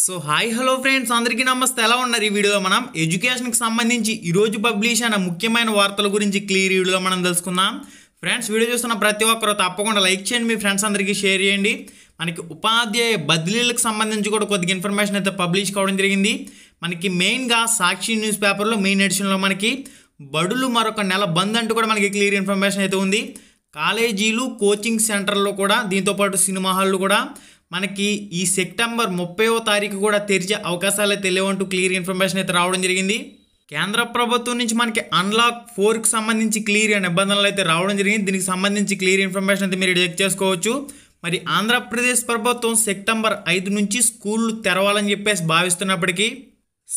so hi hello friends అందరికీ నమస్తే ఎలా ఉన్నారు ఈ వీడియోలో మనం ఎడ్యుకేషన్కి సంబంధించి ఈరోజు పబ్లిష్ అయిన ముఖ్యమైన వార్తల గురించి క్లియర్ వీడియోలో మనం తెలుసుకుందాం ఫ్రెండ్స్ వీడియో చూస్తున్న ప్రతి ఒక్కరు తప్పకుండా లైక్ చేయండి మీ ఫ్రెండ్స్ అందరికీ షేర్ చేయండి మనకి ఉపాధ్యాయ బదిలీలకు సంబంధించి కూడా కొద్దిగా ఇన్ఫర్మేషన్ అయితే పబ్లిష్ కావడం జరిగింది మనకి మెయిన్గా సాక్షి న్యూస్ పేపర్లో మెయిన్ ఎడిషన్లో మనకి బడులు మరొక నెల బంద్ అంటూ కూడా మనకి క్లియర్ ఇన్ఫర్మేషన్ అయితే ఉంది కాలేజీలు కోచింగ్ సెంటర్లు కూడా దీంతోపాటు సినిమా హాళ్ళు కూడా మనకి ఈ సెప్టెంబర్ ముప్పైవ తారీఖు కూడా తెరిచే అవకాశాలు తెలియవంటూ క్లియర్ ఇన్ఫర్మేషన్ అయితే రావడం జరిగింది కేంద్ర ప్రభుత్వం నుంచి మనకి అన్లాక్ ఫోర్కి సంబంధించి క్లియర్ నిబంధనలు అయితే రావడం జరిగింది దీనికి సంబంధించి క్లియర్ ఇన్ఫర్మేషన్ అయితే మీరు చెక్ చేసుకోవచ్చు మరి ఆంధ్రప్రదేశ్ ప్రభుత్వం సెప్టెంబర్ ఐదు నుంచి స్కూళ్ళు తెరవాలని చెప్పేసి భావిస్తున్నప్పటికీ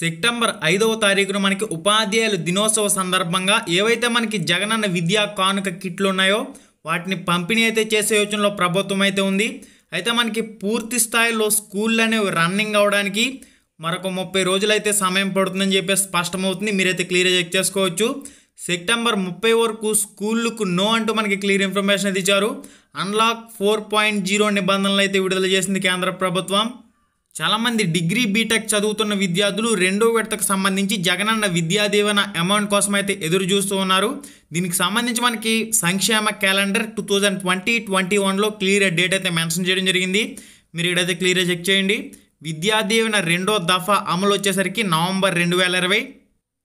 సెప్టెంబర్ ఐదవ తారీఖున మనకి ఉపాధ్యాయుల దినోత్సవ సందర్భంగా ఏవైతే మనకి జగనన్న విద్యా కానుక కిట్లు ఉన్నాయో వాటిని పంపిణీ అయితే చేసే యోచనలో ప్రభుత్వం అయితే ఉంది అయితే మనకి పూర్తి స్థాయిలో స్కూళ్ళు అనేవి రన్నింగ్ అవడానికి మరొక ముప్పై రోజులైతే సమయం పడుతుందని చెప్పేసి స్పష్టమవుతుంది మీరైతే క్లియర్గా చెక్ చేసుకోవచ్చు సెప్టెంబర్ ముప్పై వరకు స్కూళ్ళకు నో అంటూ మనకి క్లియర్ ఇన్ఫర్మేషన్ అయితే ఇచ్చారు అన్లాక్ ఫోర్ పాయింట్ జీరో నిబంధనలు అయితే విడుదల చేసింది కేంద్ర ప్రభుత్వం చాలామంది డిగ్రీ బీటెక్ చదువుతున్న విద్యార్థులు రెండో విడతకు సంబంధించి జగనన్న విద్యాదీవెన అమౌంట్ కోసం అయితే ఎదురు చూస్తూ ఉన్నారు దీనికి సంబంధించి మనకి సంక్షేమ calendar two thousand twenty twenty వన్లో క్లియర్ డేట్ అయితే మెన్షన్ చేయడం జరిగింది మీరు ఇక్కడైతే క్లియర్గా చెక్ చేయండి విద్యాదీవెన రెండో దఫా అమలు వచ్చేసరికి నవంబర్ రెండు వేల ఇరవై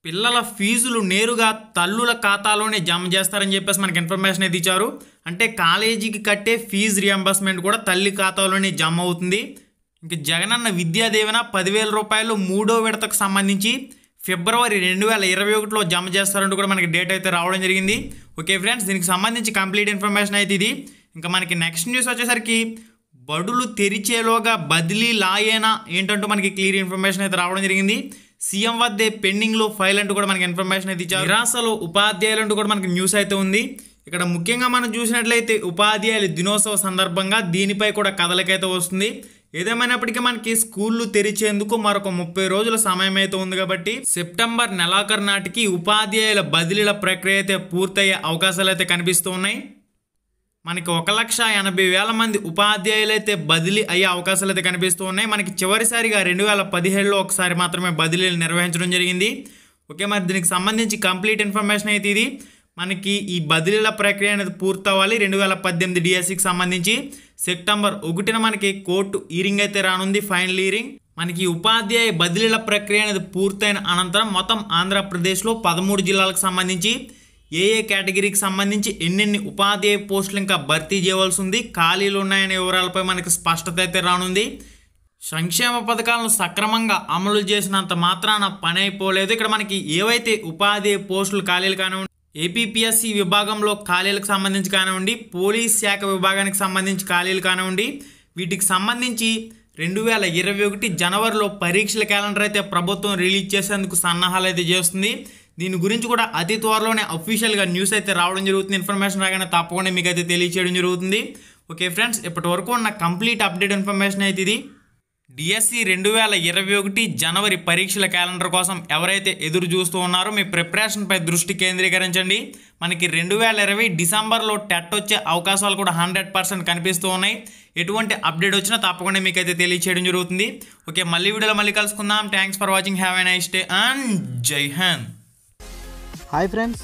పిల్లల ఫీజులు నేరుగా తల్లుల ఖాతాలోనే జమ చేస్తారని చెప్పేసి మనకి ఇన్ఫర్మేషన్ అయితే ఇచ్చారు అంటే కాలేజీకి కట్టే ఫీజు రియంబర్స్మెంట్ కూడా తల్లి ఖాతాలోనే జమ అవుతుంది ఇంక జగనన్న విద్యాదేవన పదివేల రూపాయలు మూడో విడతకు సంబంధించి ఫిబ్రవరి రెండు వేల ఇరవై ఒకటిలో జమ చేస్తారంటూ కూడా మనకి డేట్ అయితే రావడం జరిగింది ఓకే ఫ్రెండ్స్ దీనికి సంబంధించి కంప్లీట్ ఇన్ఫర్మేషన్ అయితే ఇది ఇంకా మనకి నెక్స్ట్ న్యూస్ వచ్చేసరికి బడులు తెరిచేలోగా బదిలీ లాయేనా ఏంటంటూ మనకి క్లియర్ ఇన్ఫర్మేషన్ అయితే రావడం జరిగింది సీఎం వద్దే పెండింగ్లో ఫైల్ అంటూ కూడా మనకి ఇన్ఫర్మేషన్ అయితే ఇచ్చారు నిరాశలో ఉపాధ్యాయులు అంటూ కూడా మనకి న్యూస్ అయితే ఉంది ఇక్కడ ముఖ్యంగా మనం చూసినట్లయితే ఉపాధ్యాయుల దినోత్సవ సందర్భంగా దీనిపై కూడా కథలకైతే వస్తుంది ఏదేమైనప్పటికీ మనకి స్కూళ్ళు తెరిచేందుకు మరొక ముప్పై రోజుల సమయం అయితే ఉంది కాబట్టి సెప్టెంబర్ నెలాఖరు నాటికి ఉపాధ్యాయుల బదిలీల ప్రక్రియ అయితే పూర్తయ్యే అవకాశాలు అయితే కనిపిస్తూ ఉన్నాయి మనకి ఒక లక్ష ఎనభై వేల మంది ఉపాధ్యాయులు అయితే బదిలీ అయ్యే అవకాశాలు అయితే కనిపిస్తూ ఉన్నాయి మనకి చివరిసారిగా రెండు వేల పదిహేడులో ఒకసారి మాత్రమే బదిలీలు నిర్వహించడం జరిగింది ఓకే మరి దీనికి సంబంధించి కంప్లీట్ ఇన్ఫర్మేషన్ అయితే ఇది మనకి ఈ బదిలీల ప్రక్రియ అనేది పూర్తవ్వాలి రెండు వేల పద్దెనిమిది డిఎస్సికి సంబంధించి సెప్టెంబర్ ఒకటిన మనకి కోర్టు హీరింగ్ అయితే రానుంది ఫైనల్ హీరింగ్ మనకి ఉపాధ్యాయ బదిలీల ప్రక్రియ అనేది పూర్తయిన అనంతరం మొత్తం ఆంధ్రప్రదేశ్లో పదమూడు జిల్లాలకు సంబంధించి ఏ ఏ కేటగిరీకి సంబంధించి ఎన్నెన్ని ఉపాధ్యాయ పోస్టులు ఇంకా భర్తీ చేయవలసి ఉంది ఖాళీలు ఉన్నాయనే వివరాలపై మనకి స్పష్టత అయితే రానుంది సంక్షేమ పథకాలను సక్రమంగా అమలు చేసినంత మాత్రాన పని అయిపోలేదు ఇక్కడ మనకి ఏవైతే ఉపాధి పోస్టులు ఖాళీలు కానివ్వండి ఏపీపీఎస్సీ విభాగంలో ఖాళీలకు సంబంధించి కానివ్వండి పోలీస్ శాఖ విభాగానికి సంబంధించి ఖాళీలు కానివ్వండి వీటికి సంబంధించి రెండు వేల ఇరవై ఒకటి జనవరిలో పరీక్షల క్యాలెండర్ అయితే ప్రభుత్వం రిలీజ్ చేసేందుకు సన్నాహాలు అయితే చేస్తుంది దీని గురించి కూడా అతి త్వరలోనే అఫీషియల్గా న్యూస్ అయితే రావడం జరుగుతుంది ఇన్ఫర్మేషన్ రాగానే తప్పకుండా మీకు అయితే తెలియచేయడం జరుగుతుంది ఓకే ఫ్రెండ్స్ ఇప్పటి వరకు ఉన్న కంప్లీట్ అప్డేట్ ఇన్ఫర్మేషన్ అయితే ఇది డిఎస్సి రెండు వేల ఇరవై ఒకటి జనవరి పరీక్షల క్యాలెండర్ కోసం ఎవరైతే ఎదురు చూస్తూ ఉన్నారో మీ ప్రిపరేషన్పై దృష్టి కేంద్రీకరించండి మనకి రెండు వేల ఇరవై డిసెంబర్లో టెట్ వచ్చే అవకాశాలు కూడా హండ్రెడ్ పర్సెంట్ కనిపిస్తూ ఉన్నాయి ఎటువంటి అప్డేట్ వచ్చినా తప్పకుండా మీకైతే తెలియచేయడం జరుగుతుంది ఓకే మళ్ళీ వీడియోలో మళ్ళీ కలుసుకుందాం thanks for watching have an nice stay and Jai Hind hi friends